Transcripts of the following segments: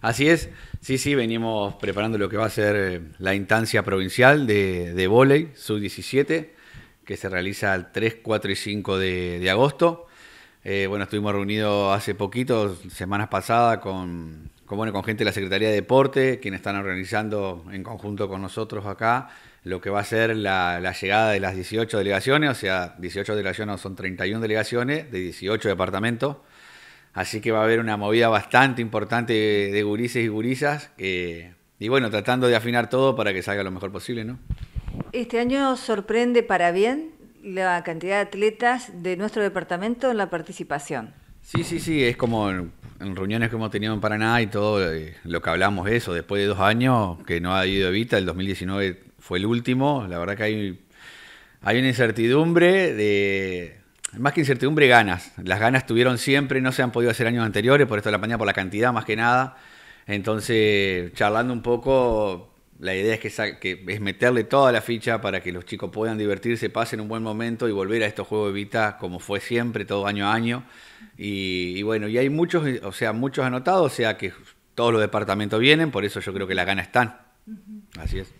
Así es, sí, sí, venimos preparando lo que va a ser eh, la instancia provincial de, de sub-17, que se realiza el 3, 4 y 5 de, agosto. Eh, bueno, estuvimos reunidos hace poquito, semanas pasadas, con, gente de la Secretaría de Deporte, quienes están organizando en conjunto con nosotros acá lo que va a ser la, la llegada de las 18 delegaciones, o sea, 18 delegaciones son 31 delegaciones de 18 departamentos. Así que va a haber una movida bastante importante de gurises y gurisas. Eh, y bueno, tratando de afinar todo para que salga lo mejor posible, ¿no? Este año sorprende para bien la cantidad de atletas de nuestro departamento en la participación. Sí, sí, sí, es como en, reuniones que hemos tenido en Paraná y todo eh, lo que hablamos eso, después de dos años que no ha ido Evita, el 2019 fue el último, la verdad que hay, hay una incertidumbre de más que incertidumbre, ganas. Las ganas tuvieron siempre, no se han podido hacer años anteriores, por esto la mañana, por la cantidad más que nada. Entonces, charlando un poco, la idea es que, que, es meterle toda la ficha para que los chicos puedan divertirse, pasen un buen momento y volver a estos juegos de Vita como fue siempre, todo año a año. Y, bueno, y hay muchos, o sea, muchos anotados, o sea que todos los departamentos vienen, por eso yo creo que las ganas están. Así es.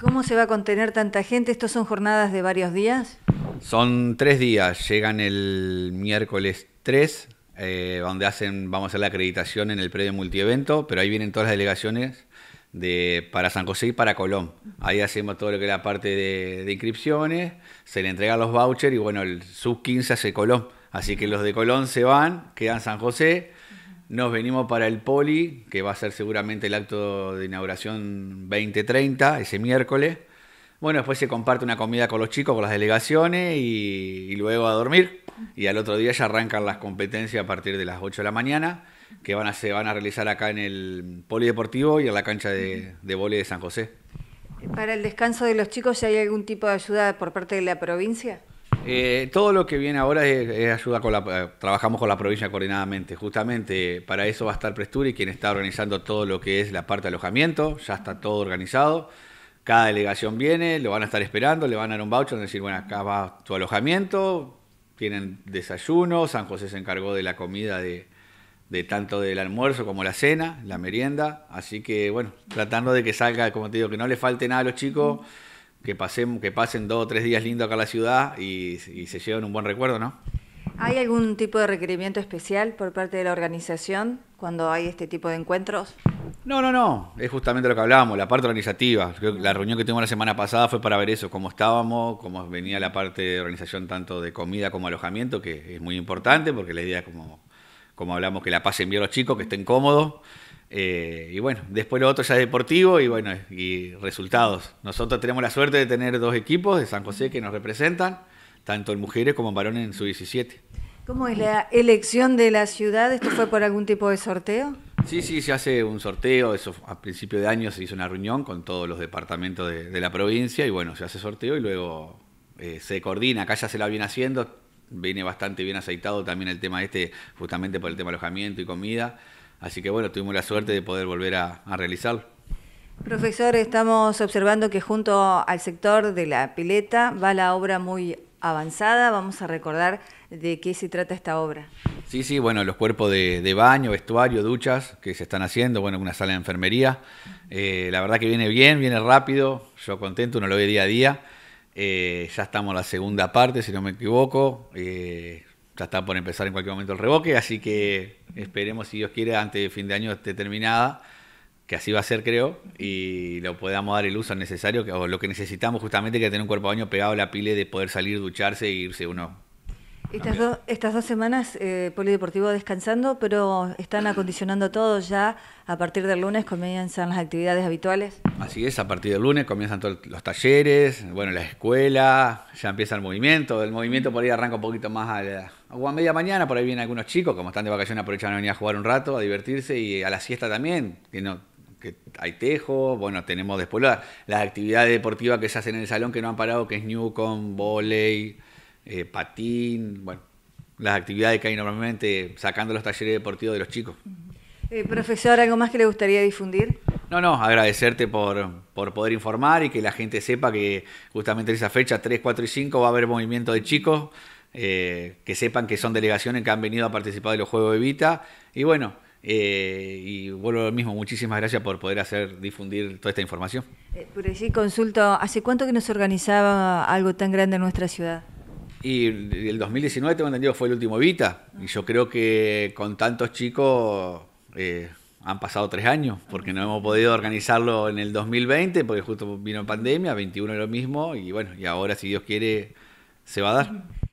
¿Cómo se va a contener tanta gente? ¿Estos son jornadas de varios días? Son tres días. Llegan el miércoles 3, eh, donde hacen, vamos a hacer la acreditación en el predio multievento, pero ahí vienen todas las delegaciones de, para San José y para Colón. Ahí hacemos todo lo que es la parte de, de inscripciones, se le entregan los vouchers y bueno, el sub 15 hace Colón. Así que los de Colón se van, quedan San José. Nos venimos para el Poli, que va a ser seguramente el acto de inauguración 2030, ese miércoles. Bueno, después se comparte una comida con los chicos, con las delegaciones y, luego a dormir. Y al otro día ya arrancan las competencias a partir de las 8 de la mañana, que van a, se van a realizar acá en el Polideportivo y en la cancha de, de vole de San José. ¿Para el descanso de los chicos hay algún tipo de ayuda por parte de la provincia? Eh, todo lo que viene ahora es, ayuda con la, eh, trabajamos con la provincia coordinadamente. Justamente para eso va a estar Presturi, quien está organizando todo lo que es la parte de alojamiento, ya está todo organizado cada delegación viene, lo van a estar esperando, le van a dar un voucher, decir, bueno, acá va tu alojamiento, tienen desayuno, San José se encargó de la comida de, tanto del almuerzo como la cena, la merienda, así que bueno, tratando de que salga, como te digo, que no le falte nada a los chicos, que pasen, que pasen dos o tres días lindos acá en la ciudad y, y se lleven un buen recuerdo, ¿no? ¿Hay algún tipo de requerimiento especial por parte de la organización cuando hay este tipo de encuentros? No, no, no. Es justamente lo que hablábamos, la parte organizativa. la reunión que tuvimos la semana pasada fue para ver eso, cómo estábamos, cómo venía la parte de organización tanto de comida como alojamiento, que es muy importante porque la idea es como, como hablamos, que la pasen bien los chicos, que estén cómodos. Eh, y bueno, después lo otro ya es deportivo y bueno, y resultados. Nosotros tenemos la suerte de tener dos equipos de San José que nos representan, tanto en mujeres como en varones en su 17. ¿Cómo es la elección de la ciudad? ¿Esto fue por algún tipo de sorteo? Sí, sí, se hace un sorteo, eso a principio de año se hizo una reunión con todos los departamentos de, la provincia y bueno, se hace sorteo y luego eh, se coordina, acá ya se la viene haciendo, viene bastante bien aceitado también el tema este, justamente por el tema alojamiento y comida, así que bueno, tuvimos la suerte de poder volver a, a realizarlo. Profesor, estamos observando que junto al sector de la pileta va la obra muy avanzada. Vamos a recordar de qué se trata esta obra. Sí, sí, bueno, los cuerpos de, baño, vestuario, duchas que se están haciendo, bueno, una sala de enfermería. Eh, la verdad que viene bien, viene rápido, yo contento, uno lo ve día a día. Eh, ya estamos en la segunda parte, si no me equivoco. Eh, ya está por empezar en cualquier momento el revoque, así que esperemos, si Dios quiere, antes de fin de año esté terminada que así va a ser, creo, y lo podamos dar el uso necesario, o lo que necesitamos justamente, que tener un cuerpo de baño pegado a la pile de poder salir, ducharse e irse uno. Estas, dos semanas, eh, Polideportivo descansando, pero están acondicionando todo ya. A partir del lunes comienzan las actividades habituales. Así es, a partir del lunes comienzan todos los talleres, bueno, la escuela, ya empieza el movimiento. El movimiento por ahí arranca un poquito más a la media mañana, por ahí vienen algunos chicos, como están de vacaciones aprovechan a venir a jugar un rato, a divertirse y a la siesta también, que no que hay tejo, bueno, tenemos después las actividades deportivas que se hacen en el salón que no han parado, que es Newcom, volei, eh, patín, bueno, las actividades que hay normalmente sacando los talleres deportivos de los chicos. Eh, profesor, ¿algo más que le gustaría difundir? No, no, agradecerte por, por, poder informar y que la gente sepa que justamente en esa fecha, 3, 4 y 5, va a haber movimiento de chicos, eh, que sepan que son delegaciones que han venido a participar de los Juegos de Vita. Y bueno, eh, y vuelvo a lo mismo, muchísimas gracias por poder hacer difundir toda esta información. Eh, por allí consulto, ¿hace cuánto que nos organizaba algo tan grande en nuestra ciudad? Y el 2019, tengo entendido, fue el último Vita. Y yo creo que con tantos chicos eh, han pasado tres años, porque no hemos podido organizarlo en el 2020, porque justo vino pandemia, 21 lo mismo, y bueno, y ahora si Dios quiere, se va a dar.